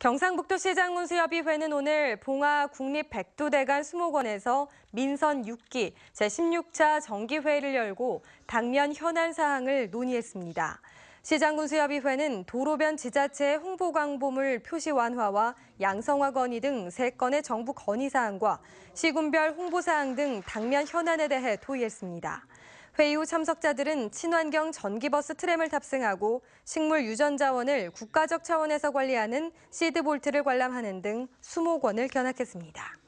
경상북도시 장군수협의회는 오늘 봉화 국립백두대간 수목원에서 민선 6기 제16차 정기회의를 열고 당면 현안 사항을 논의했습니다. 시장군수협의회는 도로변 지자체 의 홍보 광보물 표시 완화와 양성화 건의 등 세건의 정부 건의사항과 시군별 홍보사항 등 당면 현안에 대해 토의했습니다. 회의 후 참석자들은 친환경 전기버스 트램을 탑승하고 식물 유전자원을 국가적 차원에서 관리하는 시드볼트를 관람하는 등 수목원을 견학했습니다.